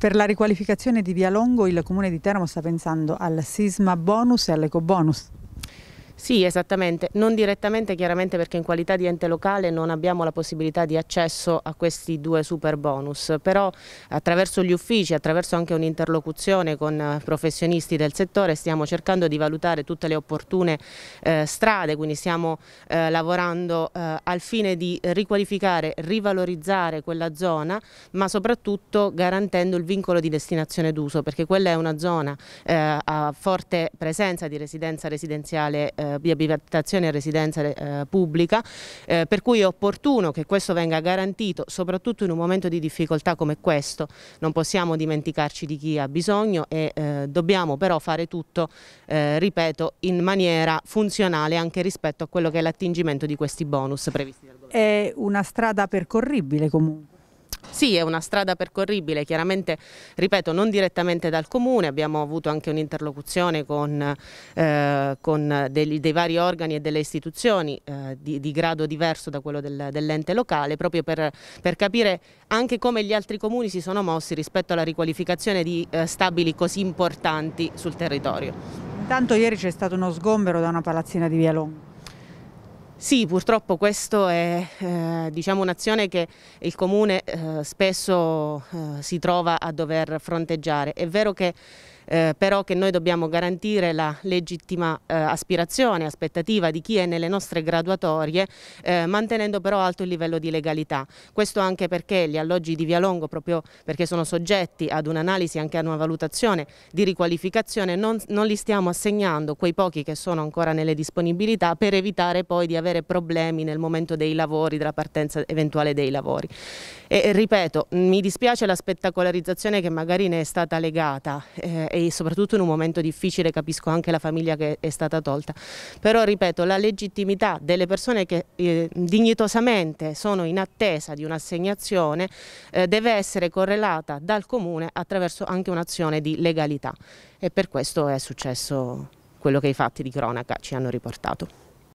Per la riqualificazione di Via Longo il comune di Teramo sta pensando al sisma bonus e all'eco bonus. Sì, esattamente, non direttamente chiaramente perché in qualità di ente locale non abbiamo la possibilità di accesso a questi due super bonus, però attraverso gli uffici, attraverso anche un'interlocuzione con eh, professionisti del settore stiamo cercando di valutare tutte le opportune eh, strade, quindi stiamo eh, lavorando eh, al fine di riqualificare, rivalorizzare quella zona, ma soprattutto garantendo il vincolo di destinazione d'uso, perché quella è una zona eh, a forte presenza di residenza residenziale eh, eh, di abitazione e residenza eh, pubblica, eh, per cui è opportuno che questo venga garantito, soprattutto in un momento di difficoltà come questo. Non possiamo dimenticarci di chi ha bisogno e eh, dobbiamo però fare tutto, eh, ripeto, in maniera funzionale anche rispetto a quello che è l'attingimento di questi bonus previsti dal governo. È una strada percorribile comunque. Sì, è una strada percorribile, chiaramente, ripeto, non direttamente dal Comune, abbiamo avuto anche un'interlocuzione con, eh, con dei, dei, vari organi e delle istituzioni eh, di, di, grado diverso da quello del, dell'ente locale, proprio per, per, capire anche come gli altri comuni si sono mossi rispetto alla riqualificazione di eh, stabili così importanti sul territorio. Intanto ieri c'è stato uno sgombero da una palazzina di Via Longo. Sì, purtroppo questa è eh, diciamo un'azione che il Comune eh, spesso eh, si trova a dover fronteggiare. È vero che eh, però che noi dobbiamo garantire la legittima eh, aspirazione, aspettativa di chi è nelle nostre graduatorie, eh, mantenendo però alto il livello di legalità. Questo anche perché gli alloggi di Via Longo, proprio perché sono soggetti ad un'analisi, anche ad una valutazione di riqualificazione, non, non li stiamo assegnando, quei pochi che sono ancora nelle disponibilità, per evitare poi di avere problemi nel momento dei lavori, della partenza eventuale dei lavori. E, ripeto, mi dispiace la spettacolarizzazione che magari ne è stata legata eh, e soprattutto in un momento difficile capisco anche la famiglia che è stata tolta. Però ripeto, la legittimità delle persone che eh, dignitosamente sono in attesa di un'assegnazione eh, deve essere correlata dal comune attraverso anche un'azione di legalità e per questo è successo quello che i fatti di cronaca ci hanno riportato.